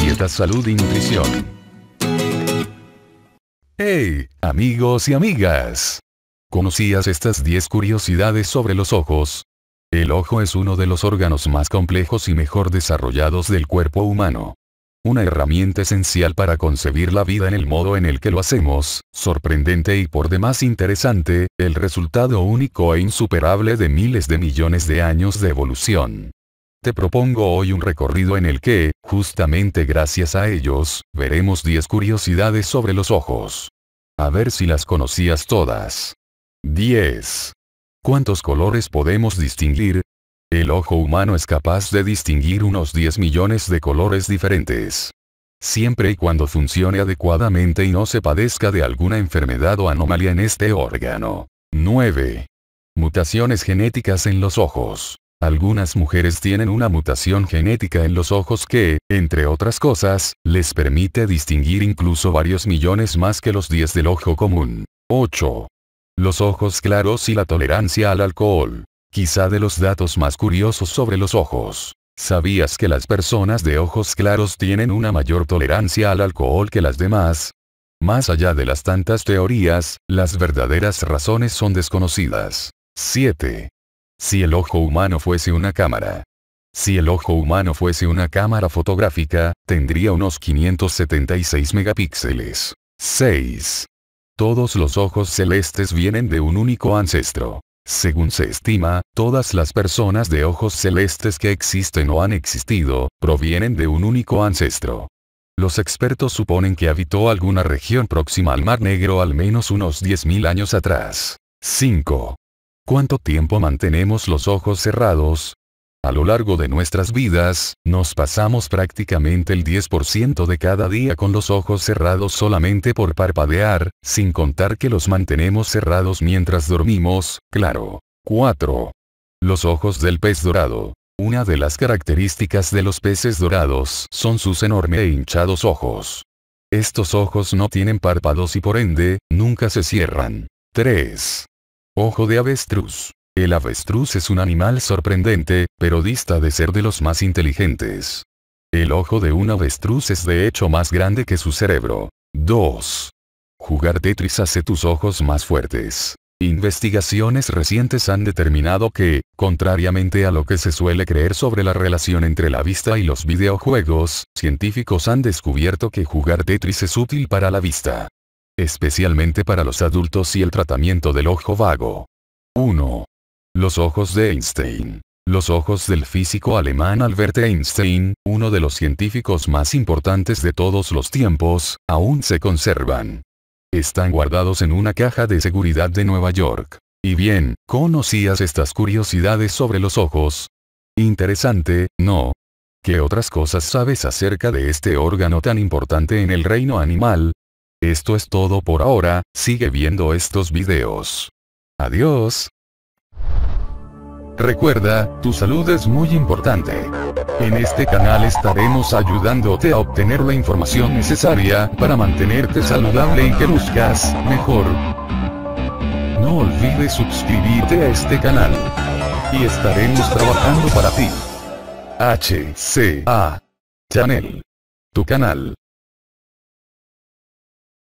Dieta, salud y nutrición. ¡Hey, amigos y amigas! ¿Conocías estas 10 curiosidades sobre los ojos? El ojo es uno de los órganos más complejos y mejor desarrollados del cuerpo humano una herramienta esencial para concebir la vida en el modo en el que lo hacemos, sorprendente y por demás interesante, el resultado único e insuperable de miles de millones de años de evolución. Te propongo hoy un recorrido en el que, justamente gracias a ellos, veremos 10 curiosidades sobre los ojos. A ver si las conocías todas. 10. ¿Cuántos colores podemos distinguir? El ojo humano es capaz de distinguir unos 10 millones de colores diferentes. Siempre y cuando funcione adecuadamente y no se padezca de alguna enfermedad o anomalía en este órgano. 9. Mutaciones genéticas en los ojos. Algunas mujeres tienen una mutación genética en los ojos que, entre otras cosas, les permite distinguir incluso varios millones más que los 10 del ojo común. 8. Los ojos claros y la tolerancia al alcohol. Quizá de los datos más curiosos sobre los ojos. ¿Sabías que las personas de ojos claros tienen una mayor tolerancia al alcohol que las demás? Más allá de las tantas teorías, las verdaderas razones son desconocidas. 7. Si el ojo humano fuese una cámara. Si el ojo humano fuese una cámara fotográfica, tendría unos 576 megapíxeles. 6. Todos los ojos celestes vienen de un único ancestro. Según se estima, todas las personas de ojos celestes que existen o han existido, provienen de un único ancestro. Los expertos suponen que habitó alguna región próxima al Mar Negro al menos unos 10.000 años atrás. 5. ¿Cuánto tiempo mantenemos los ojos cerrados? A lo largo de nuestras vidas, nos pasamos prácticamente el 10% de cada día con los ojos cerrados solamente por parpadear, sin contar que los mantenemos cerrados mientras dormimos, claro. 4. Los ojos del pez dorado. Una de las características de los peces dorados son sus enormes e hinchados ojos. Estos ojos no tienen párpados y por ende, nunca se cierran. 3. Ojo de avestruz. El avestruz es un animal sorprendente, pero dista de ser de los más inteligentes. El ojo de un avestruz es de hecho más grande que su cerebro. 2. Jugar Tetris hace tus ojos más fuertes. Investigaciones recientes han determinado que, contrariamente a lo que se suele creer sobre la relación entre la vista y los videojuegos, científicos han descubierto que jugar Tetris es útil para la vista. Especialmente para los adultos y el tratamiento del ojo vago. 1. Los ojos de Einstein. Los ojos del físico alemán Albert Einstein, uno de los científicos más importantes de todos los tiempos, aún se conservan. Están guardados en una caja de seguridad de Nueva York. Y bien, ¿conocías estas curiosidades sobre los ojos? Interesante, ¿no? ¿Qué otras cosas sabes acerca de este órgano tan importante en el reino animal? Esto es todo por ahora, sigue viendo estos videos. Adiós. Recuerda, tu salud es muy importante. En este canal estaremos ayudándote a obtener la información necesaria para mantenerte saludable y que luzcas mejor. No olvides suscribirte a este canal. Y estaremos trabajando para ti. HCA Channel. Tu canal.